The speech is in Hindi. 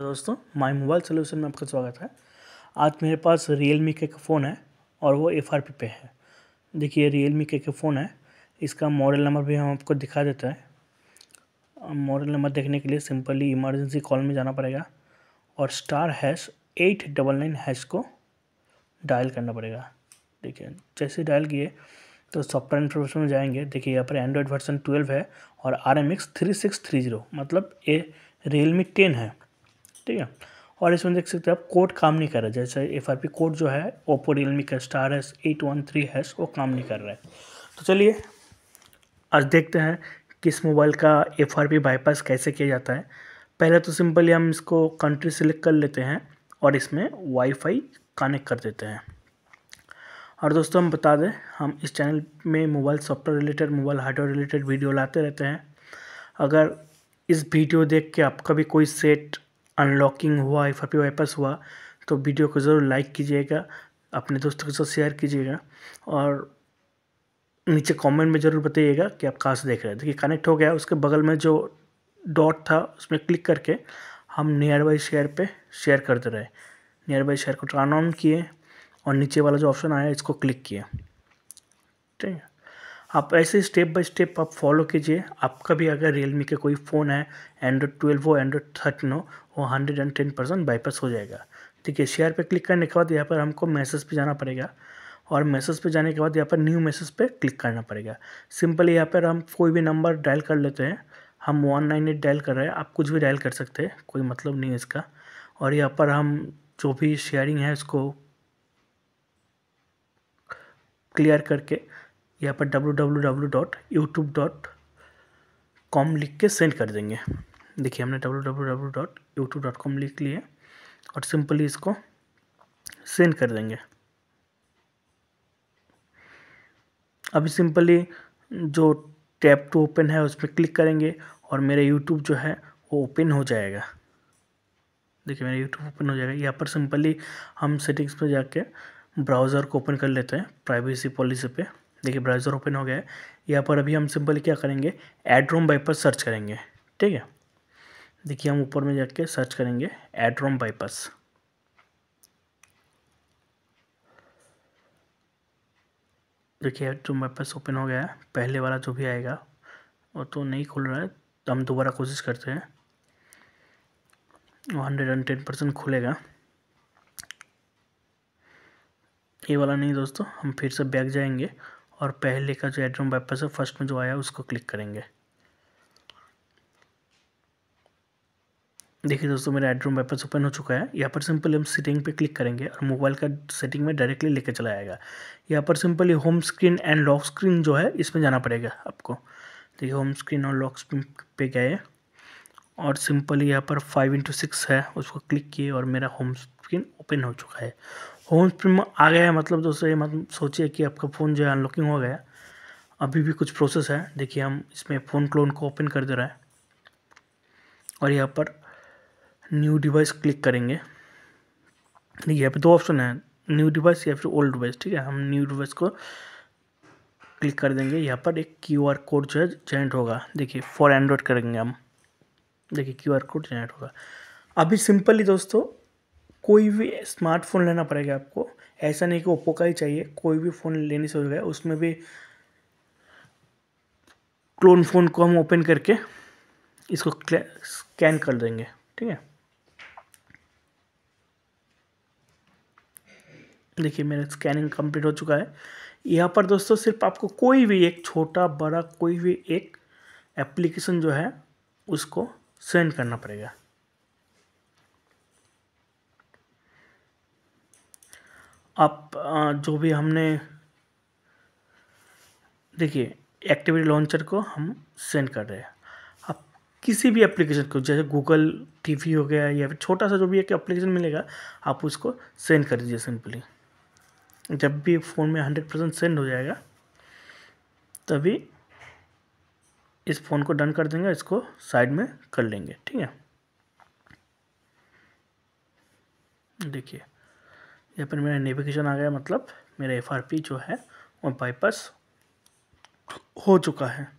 दोस्तों माय मोबाइल सोल्यूशन में आपका स्वागत है आज मेरे पास रियल मी का एक फ़ोन है और वो एफ आर पी पे है देखिए रियल मी का एक फ़ोन है इसका मॉडल नंबर भी हम आपको दिखा देते हैं मॉडल नंबर देखने के लिए सिंपली इमरजेंसी कॉल में जाना पड़ेगा और star hash eight double nine hash को डायल करना पड़ेगा देखिए जैसे डायल किए तो सॉफ्टवेयर इन्फॉर्मेशन में जाएंगे देखिए यहाँ पर एंड्रॉयड वर्सन ट्वेल्व है और R M X three six three zero मतलब ये रियल मी टेन है ठीक है और इसमें देख सकते हो आप कोड काम नहीं कर रहा है जैसे एफ आर पी कोड जो है ओप्पो रियलमी का star hash eight one three hash वो काम नहीं कर रहा है तो चलिए आज देखते हैं किस मोबाइल का एफ आर पी बाईपास कैसे किया जाता है पहले तो सिंपली हम इसको कंट्री सेलेक्ट कर लेते हैं और इसमें वाईफाई कनेक्ट कर देते हैं और दोस्तों हम बता दें हम इस चैनल में mobile software related mobile hardware related video लाते रहते हैं अगर इस वीडियो देख के आपका भी कोई सेट अनलॉकिंग हुआ एफ आर पी हुआ तो वीडियो को ज़रूर लाइक कीजिएगा अपने दोस्तों के साथ शेयर कीजिएगा और नीचे कमेंट में ज़रूर बताइएगा कि आप कहाँ से देख रहे हैं देखिए कनेक्ट हो गया उसके बगल में जो डॉट था उसमें क्लिक करके हम नियर बाई शेयर पर शेयर करते रहे नियर बाई शेयर को टर्न ऑन किए और नीचे वाला जो ऑप्शन आया इसको क्लिक किया ठीक है आप ऐसे स्टेप बाय स्टेप आप फॉलो कीजिए आपका भी अगर रियलमी का कोई फ़ोन है एंड्रॉयड ट्वेल्व हो एंड्रॉयड थर्टीन हो वो hundred and ten percent bypass हो जाएगा ठीक है शेयर पे क्लिक करने के बाद यहाँ पर हमको मैसेज पे जाना पड़ेगा और मैसेज पे जाने के बाद यहाँ पर न्यू मैसेज पे क्लिक करना पड़ेगा सिंपली यहाँ पर हम कोई भी नंबर डायल कर लेते हैं हम वन नाइन एट डायल कर रहे हैं आप कुछ भी डायल कर सकते हैं कोई मतलब नहीं है इसका और यहाँ पर हम जो भी शेयरिंग है उसको क्लियर करके यहाँ पर W W W dot YouTube dot com लिख के सेंड कर देंगे देखिए हमने W W W dot YouTube dot com लिख लिए और सिंपली इसको सेंड कर देंगे अभी सिंपली जो टैप टू ओपन है उस पर क्लिक करेंगे और मेरा यूट्यूब जो है वो ओपन हो जाएगा देखिए मेरा यूट्यूब ओपन हो जाएगा यहाँ पर सिंपली हम सेटिंग्स पर जाके ब्राउज़र को ओपन कर लेते हैं प्राइवेसी पॉलिसी पे देखिए ब्राउज़र ओपन हो गया है यहाँ पर अभी हम सिंपल क्या करेंगे एड्रोम बाईपास सर्च करेंगे ठीक है देखिए हम ऊपर में जाके सर्च करेंगे एड्रोम बाईपास देखिए रोम बाईपास ओपन हो गया है पहले वाला जो भी आएगा वो तो नहीं खुल रहा है तो हम दोबारा कोशिश करते हैं वो हंड्रेड एंड टेन परसेंट खुलेगा ये वाला नहीं दोस्तों हम फिर से बैग जाएंगे और पहले का जो एड्रोम बाईपास है फर्स्ट में जो आया उसको क्लिक करेंगे देखिए दोस्तों मेरा एड्रोम बाईपास ओपन हो चुका है यहाँ पर सिंपल हम सेटिंग पे क्लिक करेंगे और मोबाइल का सेटिंग में डायरेक्टली लेकर चला आएगा यहाँ पर simple home screen and lock screen जो है इसमें जाना पड़ेगा आपको देखिए होम स्क्रीन और लॉक स्क्रीन पे गए और सिंपल यहाँ पर फाइव इंटू सिक्स है उसको क्लिक किए और मेरा होम स्क्रीन ओपन हो चुका है होम स्क्रीन में आ गया है मतलब दोस्तों ये मतलब सोचिए कि आपका फ़ोन जो है अनलॉकिंग हो गया अभी भी कुछ प्रोसेस है देखिए हम इसमें फ़ोन क्लोन को ओपन कर दे रहा है और यहाँ पर न्यू डिवाइस क्लिक करेंगे देखिए यहाँ पर दो ऑप्शन है न्यू डिवाइस या फिर ओल्ड डिवाइस ठीक है हम न्यू डिवाइस को क्लिक कर देंगे यहाँ पर एक क्यू आर कोड जो है जेंट होगा देखिए फॉर एंड्रॉयड करेंगे हम देखिए क्यू आर कोड जनरेट होगा अभी सिंपली दोस्तों कोई भी स्मार्टफोन लेना पड़ेगा आपको ऐसा नहीं कि ओप्पो का ही चाहिए कोई भी फ़ोन लेने से हो गया उसमें भी क्लोन फ़ोन को हम ओपन करके इसको स्कैन कर देंगे ठीक है देखिए मेरा स्कैनिंग कंप्लीट हो चुका है यहाँ पर दोस्तों सिर्फ आपको कोई भी एक छोटा बड़ा कोई भी एक एप्लीकेशन जो है उसको सेंड करना पड़ेगा आप जो भी हमने देखिए एक्टिविटी लॉन्चर को हम सेंड कर रहे हैं आप किसी भी एप्लीकेशन को जैसे गूगल टीवी हो गया या फिर छोटा सा जो भी एक एप्लीकेशन मिलेगा आप उसको सेंड कर दीजिए सिंपली जब भी फ़ोन में हंड्रेड परसेंट सेंड हो जाएगा तभी इस फ़ोन को डन कर देंगे इसको साइड में कर लेंगे ठीक है देखिए यहाँ पर मेरा नेविगेशन आ गया मतलब मेरा एफ जो है वो बाईपास हो चुका है